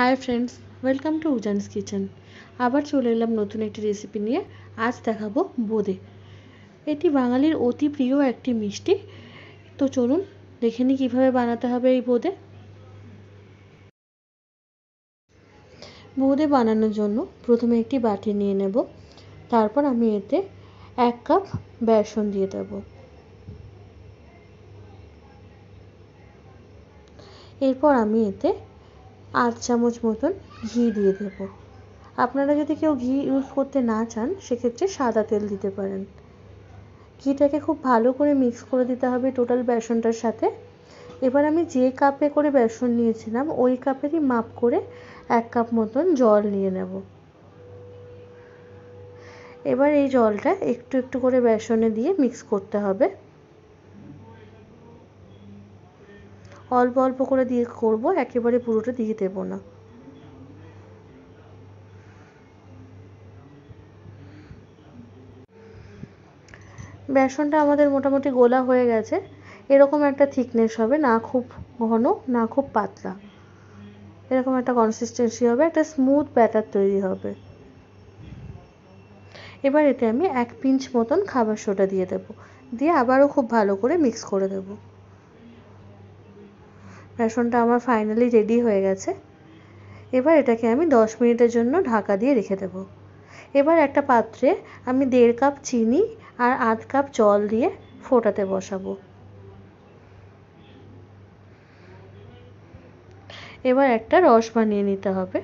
High friends welcome to Ujan's kitchen আবার চলে এলাম নতুন একটি রেসিপি নিয়ে আজ দেখাবো বোঁদে এটি বাঙালির অতি প্রিয় একটি মিষ্টি তো চলুন দেখে নিই কীভাবে বানাতে হবে এই বোঁদে বোঁদে বানানোর জন্য প্রথমে একটি বাটি নিয়ে নেব তারপর আমি এতে এক কাপ বেসন দিয়ে দেব এরপর আমি এতে আধ চামচ মতন ঘি দিয়ে দেব আপনারা যদি কেউ ঘি ইউজ করতে না চান সেক্ষেত্রে সাদা তেল দিতে পারেন ঘিটাকে খুব ভালো করে মিক্স করে দিতে হবে টোটাল বেসনটার সাথে এবার আমি যে কাপে করে বেসন নিয়েছিলাম ওই কাপেরই মাপ করে এক কাপ মতন জল নিয়ে নেব এবার এই জলটা একটু একটু করে বেসনে দিয়ে মিক্স করতে হবে অল্প অল্প করে দিয়ে করব একেবারে পুরোটা দিয়ে দেবো না বেসনটা আমাদের মোটামুটি গোলা হয়ে গেছে এরকম একটা থিকনেস হবে না খুব ঘন না খুব পাতলা এরকম একটা কনসিস্টেন্সি হবে একটা স্মুথ ব্যাটার তৈরি হবে এবার এতে আমি এক পিঞ্চ মতন খাবার সোডা দিয়ে দেবো দিয়ে আবারও খুব ভালো করে মিক্স করে দেবো রেশনটা আমার ফাইনালি রেডি হয়ে গেছে এবার এটাকে আমি 10 মিনিটের জন্য ঢাকা দিয়ে রেখে দেব এবার একটা পাত্রে আমি দেড় কাপ চিনি আর আধ কাপ জল দিয়ে ফোটাতে বসাবো এবার একটা রস বানিয়ে নিতে হবে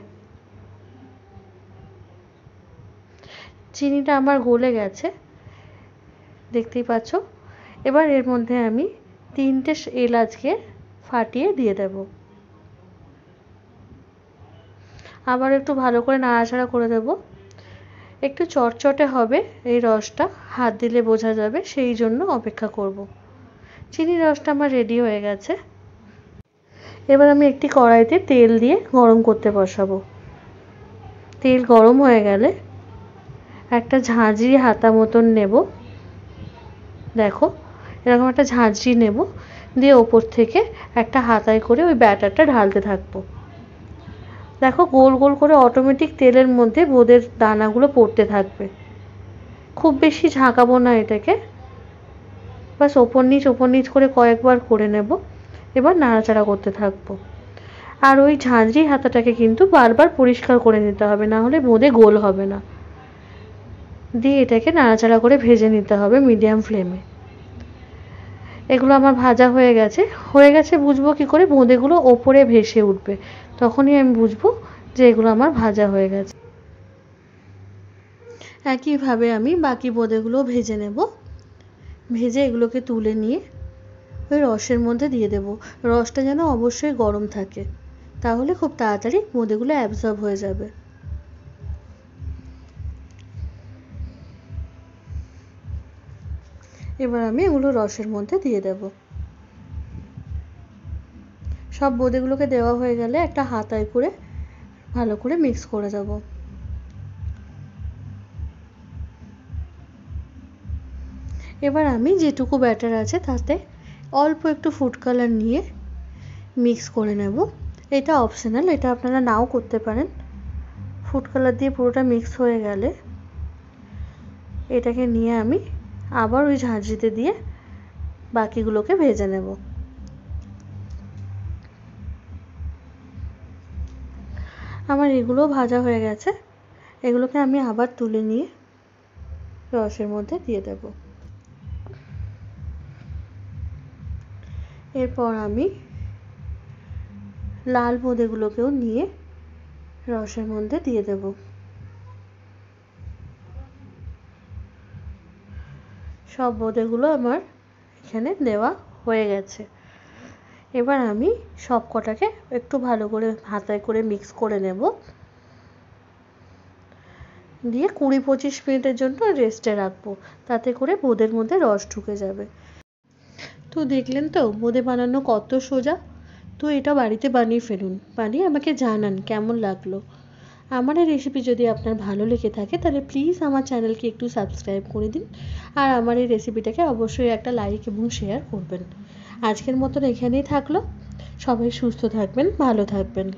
চিনিটা আমার গলে গেছে দেখতেই পাচ্ছ এবার এর মধ্যে আমি তিনটে এলাচকে ফাটিয়ে দিয়ে দেব আবার একটু ভালো করে নাড়াচাড়া করে দেব একটু চটচটে হবে এই রসটা হাত দিলে বোঝা যাবে সেই জন্য অপেক্ষা করব। চিনি রসটা আমার রেডি হয়ে গেছে এবার আমি একটি কড়াইতে তেল দিয়ে গরম করতে বসাবো তেল গরম হয়ে গেলে একটা ঝাঁঝরি হাতা মতন নেব দেখো এরকম একটা ঝাঁঝরি নেব দিয়ে ওপর থেকে একটা হাতায় করে ওই ব্যাটারটা ঢালতে থাকবো দেখো গোল গোল করে অটোমেটিক তেলের মধ্যে বোঁদের দানাগুলো পড়তে থাকবে খুব বেশি ঝাঁকাবো না এটাকে বাস ওপর নিচ ওপর নিচ করে কয়েকবার করে নেব এবার নাড়াচাড়া করতে থাকবো আর ওই ঝাঁঝরি হাতাটাকে কিন্তু বারবার পরিষ্কার করে নিতে হবে না হলে বোঁদে গোল হবে না দিয়ে এটাকে নাড়াচাড়া করে ভেজে নিতে হবে মিডিয়াম ফ্লেমে এগুলো আমার ভাজা হয়ে গেছে হয়ে গেছে বুঝবো কি করে বোঁদেগুলো ওপরে ভেসে উঠবে তখনই আমি বুঝবো যে এগুলো আমার ভাজা হয়ে গেছে একইভাবে আমি বাকি বোঁদেগুলো ভেজে নেব ভেজে এগুলোকে তুলে নিয়ে ওই রসের মধ্যে দিয়ে দেব রসটা যেন অবশ্যই গরম থাকে তাহলে খুব তাড়াতাড়ি বোঁদেগুলো অ্যাবজর্ব হয়ে যাবে এবার আমি এগুলো রসের মধ্যে দিয়ে দেব সব বোঁদেগুলোকে দেওয়া হয়ে গেলে একটা হাতায় করে ভালো করে মিক্স করে দেব এবার আমি যেটুকু ব্যাটার আছে তাতে অল্প একটু ফুড কালার নিয়ে মিক্স করে নেব এটা অপশনাল এটা আপনারা নাও করতে পারেন ফুড কালার দিয়ে পুরোটা মিক্স হয়ে গেলে এটাকে নিয়ে আমি আবার ওই ঝাঁঝরিতে দিয়ে বাকিগুলোকে ভেজে নেব আমার এগুলো ভাজা হয়ে গেছে এগুলোকে আমি আবার তুলে নিয়ে রসের মধ্যে দিয়ে দেব এরপর আমি লাল বোঁদেগুলোকেও নিয়ে রসের মধ্যে দিয়ে দেবো সব বোঁদেগুলো আমার এখানে দেওয়া হয়ে গেছে এবার আমি সব কটাকে একটু ভালো করে হাতায় করে মিক্স করে নেব দিয়ে কুড়ি পঁচিশ মিনিটের জন্য রেস্টে রাখবো তাতে করে বোঁদের মধ্যে রস ঢুকে যাবে তো দেখলেন তো বোঁদে বানানো কত সোজা তো এটা বাড়িতে বানিয়ে ফেলুন বানিয়ে আমাকে জানান কেমন লাগলো আমার এই রেসিপি যদি আপনার ভালো লেগে থাকে তাহলে প্লিজ আমার চ্যানেলকে একটু সাবস্ক্রাইব করে দিন আর আমার এই রেসিপিটাকে অবশ্যই একটা লাইক এবং শেয়ার করবেন আজকের মতন এখানেই থাকলো সবাই সুস্থ থাকবেন ভালো থাকবেন